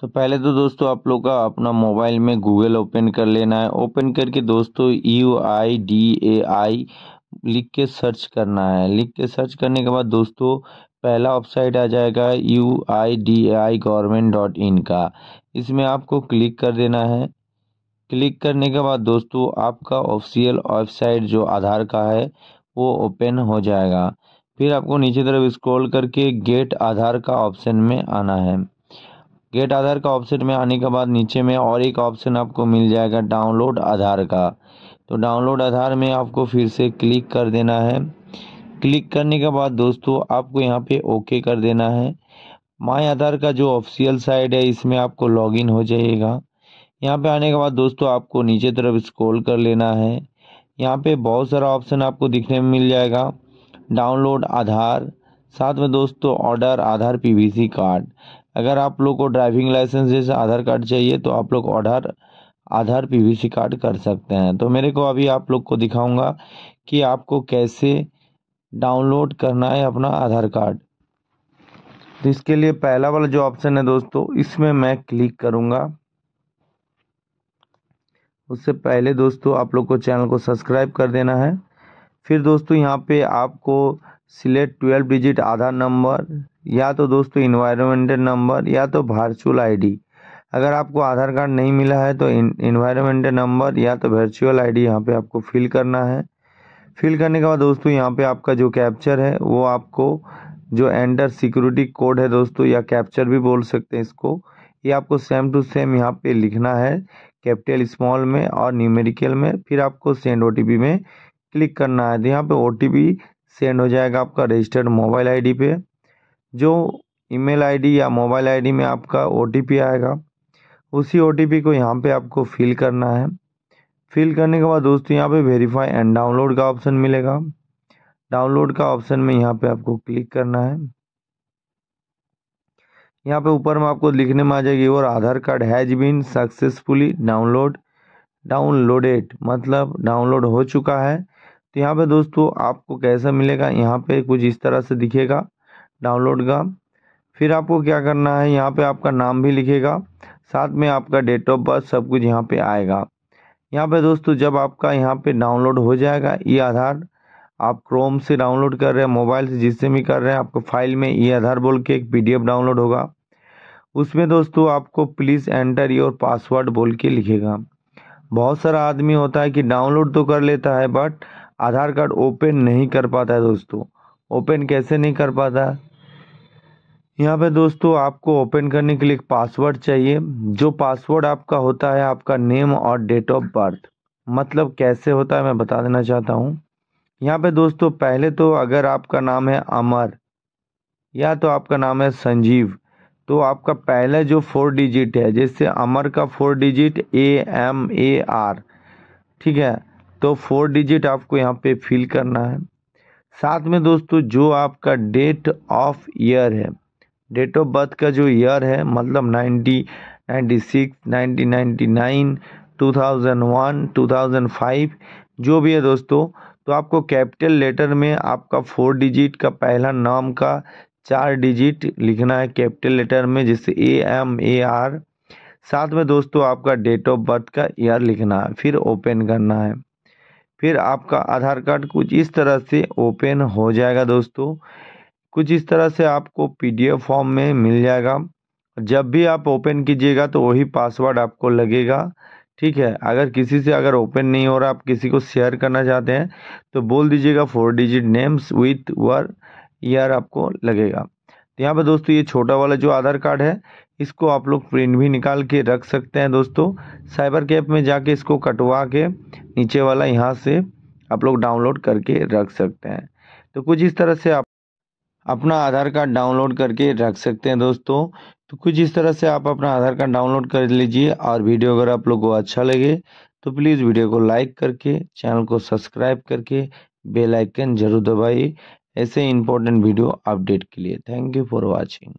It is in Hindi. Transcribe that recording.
तो पहले तो दोस्तों आप लोग का अपना मोबाइल में गूगल ओपन कर लेना है ओपन करके दोस्तों यू आई डी ए आई लिख के सर्च करना है लिख के सर्च करने के बाद दोस्तों पहला वेबसाइट आ जाएगा U I D I government dot in का इसमें आपको क्लिक कर देना है क्लिक करने के बाद दोस्तों आपका ऑफिशियल वेबसाइट जो आधार का है वो ओपन हो जाएगा फिर आपको नीचे तरफ स्क्रॉल करके गेट आधार का ऑप्शन में आना है गेट आधार का ऑप्शन में आने के बाद नीचे में और एक ऑप्शन आपको मिल जाएगा डाउनलोड आधार का तो डाउनलोड आधार में आपको फिर से क्लिक कर देना है क्लिक करने के बाद दोस्तों आपको यहाँ पे ओके कर देना है माय आधार का जो ऑफिशियल साइट है इसमें आपको लॉगिन हो जाएगा यहाँ पे आने के बाद दोस्तों आपको नीचे तरफ स्क्रॉल कर लेना है यहाँ पे बहुत सारा ऑप्शन आपको दिखने में मिल जाएगा डाउनलोड आधार साथ में दोस्तों ऑर्डर आधार पीवीसी कार्ड अगर आप लोग को ड्राइविंग लाइसेंस जैसे आधार कार्ड चाहिए तो आप लोग ऑर्डर आधार पीवीसी कार्ड कर सकते हैं तो मेरे को अभी आप लोग को दिखाऊंगा कि आपको कैसे डाउनलोड करना है अपना आधार कार्ड तो इसके लिए पहला वाला जो ऑप्शन है दोस्तों इसमें मैं क्लिक करूँगा उससे पहले दोस्तों आप लोग को चैनल को सब्सक्राइब कर देना है फिर दोस्तों यहाँ पे आपको select twelve digit Aadhaar number या तो दोस्तों इन्वायरमेंटल नंबर या तो वर्चुअल आईडी अगर आपको आधार कार्ड नहीं मिला है तो इन्वायरमेंटल नंबर या तो वर्चुअल आईडी यहाँ पे आपको फिल करना है फिल करने के बाद दोस्तों यहाँ पे आपका जो कैप्चर है वो आपको जो एंटर सिक्योरिटी कोड है दोस्तों या कैप्चर भी बोल सकते हैं इसको ये आपको सेम टू सेम यहाँ पर लिखना है कैपिटल स्मॉल में और न्यूमेरिकल में फिर आपको सेंड ओ में क्लिक करना है तो यहाँ पर ओ सेंड हो जाएगा आपका रजिस्टर्ड मोबाइल आईडी पे जो ईमेल आईडी या मोबाइल आईडी में आपका ओटीपी आएगा उसी ओटीपी को यहाँ पे आपको फिल करना है फिल करने के बाद दोस्तों यहाँ पे वेरीफाई एंड डाउनलोड का ऑप्शन मिलेगा डाउनलोड का ऑप्शन में यहाँ पे आपको क्लिक करना है यहाँ पे ऊपर में आपको लिखने में आ जाएगी और Aadhaar card has been successfully download downloaded मतलब डाउनलोड हो चुका है तो यहाँ पे दोस्तों आपको कैसा मिलेगा यहाँ पे कुछ इस तरह से दिखेगा डाउनलोड का फिर आपको क्या करना है यहाँ पे आपका नाम भी लिखेगा साथ में आपका डेट ऑफ बर्थ सब कुछ यहाँ पे आएगा यहाँ पे दोस्तों जब आपका यहाँ पे डाउनलोड हो जाएगा ये आधार आप क्रोम से डाउनलोड कर रहे हैं मोबाइल से जिससे भी कर रहे हैं आपको फाइल में ये आधार बोल के एक पी डाउनलोड होगा उसमें दोस्तों आपको प्लीज़ एंटर योर पासवर्ड बोल के लिखेगा बहुत सारा आदमी होता है कि डाउनलोड तो कर लेता है बट आधार कार्ड ओपन नहीं कर पाता है दोस्तों ओपन कैसे नहीं कर पाता यहाँ पे दोस्तों आपको ओपन करने के लिए एक पासवर्ड चाहिए जो पासवर्ड आपका होता है आपका नेम और डेट ऑफ बर्थ मतलब कैसे होता है मैं बता देना चाहता हूँ यहाँ पे दोस्तों पहले तो अगर आपका नाम है अमर या तो आपका नाम है संजीव तो आपका पहला जो फोर डिजिट है जैसे अमर का four digit A M A R ठीक है तो फोर डिजिट आपको यहाँ पे फिल करना है साथ में दोस्तों जो आपका डेट ऑफ ईयर है डेट ऑफ बर्थ का जो ईयर है मतलब ninety ninety six nineteen ninety nine two thousand one two thousand five जो भी है दोस्तों तो आपको कैपिटल लेटर में आपका फोर डिजिट का पहला नाम का चार डिजिट लिखना है कैपिटल लेटर में जैसे ए एम ए आर साथ में दोस्तों आपका डेट ऑफ बर्थ का ईयर लिखना है फिर ओपन करना है फिर आपका आधार कार्ड कुछ इस तरह से ओपन हो जाएगा दोस्तों कुछ इस तरह से आपको पीडीएफ फॉर्म में मिल जाएगा जब भी आप ओपन कीजिएगा तो वही पासवर्ड आपको लगेगा ठीक है अगर किसी से अगर ओपन नहीं हो रहा आप किसी को शेयर करना चाहते हैं तो बोल दीजिएगा four digit names with your year आपको लगेगा तो यहाँ पर दोस्तों ये छोटा वाला जो आधार कार्ड है इसको आप लोग प्रिंट भी निकाल के रख सकते हैं दोस्तों साइबर कैप में जाके इसको कटवा के नीचे वाला यहाँ से आप लोग डाउनलोड करके रख सकते हैं तो कुछ इस तरह से आप अपना आधार कार्ड डाउनलोड करके रख सकते हैं दोस्तों तो कुछ इस तरह से आप अपना आधार कार्ड डाउनलोड कर लीजिए और वीडियो अगर आप लोग को अच्छा लगे तो प्लीज़ वीडियो को लाइक करके चैनल को सब्सक्राइब करके बेल आइकन जरूर दबाइए ऐसे इंपॉर्टेंट वीडियो अपडेट के लिए थैंक यू फॉर वाचिंग